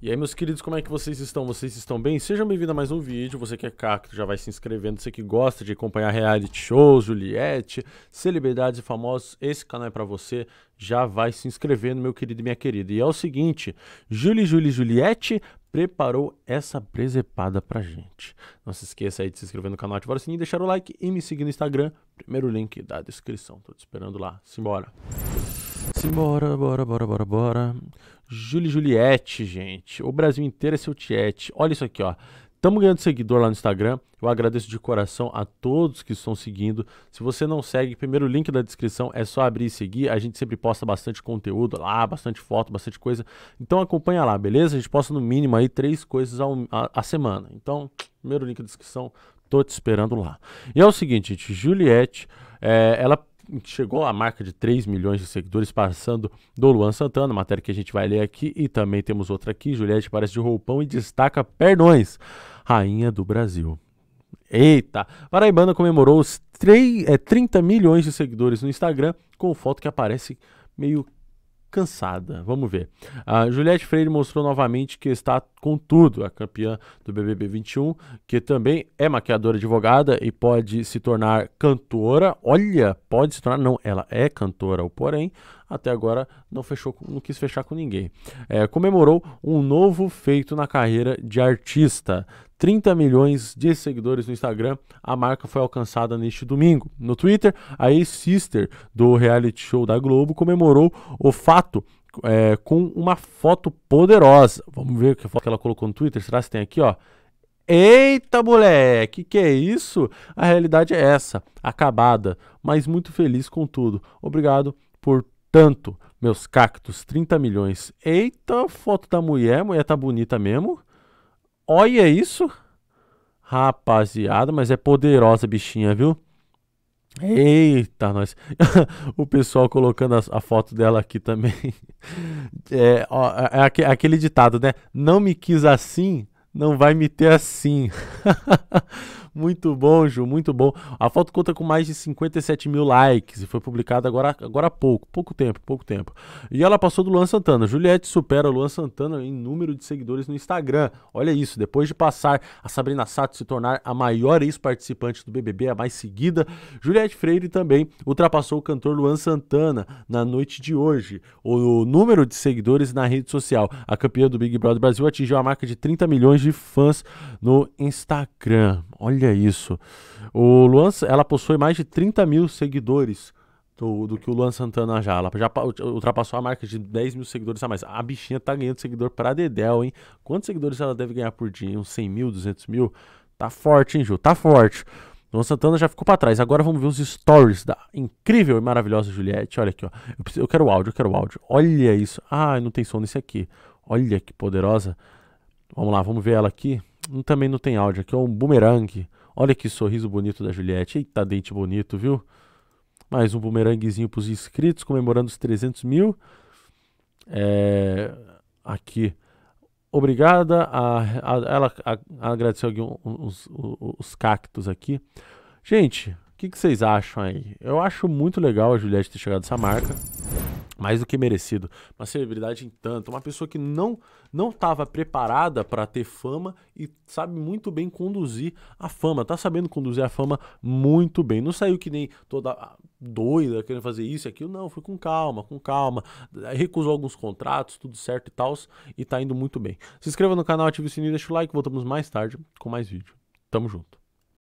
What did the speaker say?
E aí, meus queridos, como é que vocês estão? Vocês estão bem? Sejam bem-vindos a mais um vídeo. Você que é cacto já vai se inscrevendo. Você que gosta de acompanhar reality shows, Juliette, celebridades e famosos, esse canal é para você. Já vai se inscrevendo, meu querido e minha querida. E é o seguinte, Julie, Julie, Juliette preparou essa presepada pra gente. Não se esqueça aí de se inscrever no canal, ativar o sininho, deixar o like e me seguir no Instagram. Primeiro link da descrição. Tô te esperando lá. Simbora. Simbora, bora, bora, bora, bora. Julie Juliette, gente. O Brasil inteiro é seu tiete. Olha isso aqui, ó. Estamos ganhando seguidor lá no Instagram. Eu agradeço de coração a todos que estão seguindo. Se você não segue, primeiro link da descrição é só abrir e seguir. A gente sempre posta bastante conteúdo lá, bastante foto, bastante coisa. Então acompanha lá, beleza? A gente posta no mínimo aí três coisas ao, a, a semana. Então, primeiro link da descrição, tô te esperando lá. E é o seguinte, gente, Juliette, é, ela chegou à marca de 3 milhões de seguidores, passando do Luan Santana, matéria que a gente vai ler aqui, e também temos outra aqui, Juliette parece de roupão e destaca pernões, rainha do Brasil. Eita! Paraibana comemorou os 3, é, 30 milhões de seguidores no Instagram com foto que aparece meio cansada. Vamos ver. A Juliette Freire mostrou novamente que está com tudo, a campeã do BBB 21, que também é maquiadora advogada e pode se tornar cantora. Olha, pode se tornar, não, ela é cantora, porém, até agora não fechou, não quis fechar com ninguém. É, comemorou um novo feito na carreira de artista. 30 milhões de seguidores no Instagram. A marca foi alcançada neste domingo. No Twitter, a ex-sister do reality show da Globo comemorou o fato é, com uma foto poderosa. Vamos ver que foto que ela colocou no Twitter. Será que tem aqui, ó? Eita, moleque, que é isso? A realidade é essa, acabada, mas muito feliz com tudo. Obrigado por tanto, meus cactos, 30 milhões. Eita, foto da mulher, a mulher tá bonita mesmo. Olha isso. Rapaziada, mas é poderosa bichinha, viu? Eita, nós. o pessoal colocando a, a, foto dela aqui também. é, ó, é, é, é, aquele ditado, né? Não me quis assim, não vai me ter assim. muito bom, Ju, muito bom. A foto conta com mais de 57 mil likes e foi publicada agora, agora há pouco, pouco tempo, pouco tempo. E ela passou do Luan Santana. Juliette supera o Luan Santana em número de seguidores no Instagram. Olha isso, depois de passar a Sabrina Sato se tornar a maior ex-participante do BBB, a mais seguida, Juliette Freire também ultrapassou o cantor Luan Santana na noite de hoje. O, o número de seguidores na rede social, a campeã do Big Brother Brasil atingiu a marca de 30 milhões de fãs no Instagram. Instagram. Olha isso. O Luan, ela possui mais de 30 mil seguidores do, do que o Luan Santana já. Ela já ultrapassou a marca de 10 mil seguidores a mais. A bichinha tá ganhando seguidor pra Dedel, hein? Quantos seguidores ela deve ganhar por dia? Uns 100 mil, 200 mil? Tá forte, hein, Ju? Tá forte. Luan Santana já ficou para trás. Agora vamos ver os stories da incrível e maravilhosa Juliette. Olha aqui, ó. Eu, preciso, eu quero o áudio, eu quero o áudio. Olha isso. Ah, não tem som nesse aqui. Olha que poderosa. Vamos lá, vamos ver ela aqui também não tem áudio. Aqui é um boomerang. Olha que sorriso bonito da Juliette. Eita, dente bonito, viu? Mais um bumeranguezinho para os inscritos, comemorando os 300 mil. É, aqui. Obrigada. A, a, ela a, a agradeceu aqui os, os, cactos aqui. Gente, o que, que vocês acham aí? Eu acho muito legal a Juliette ter chegado essa marca mais do que merecido. Uma celebridade em tanto, uma pessoa que não não estava preparada para ter fama e sabe muito bem conduzir a fama, tá sabendo conduzir a fama muito bem. Não saiu que nem toda ah, doida querendo fazer isso e aquilo, não, foi com calma, com calma. Recusou alguns contratos, tudo certo e tal, e tá indo muito bem. Se inscreva no canal, ative o sininho, deixa o like, voltamos mais tarde com mais vídeo. Tamo junto.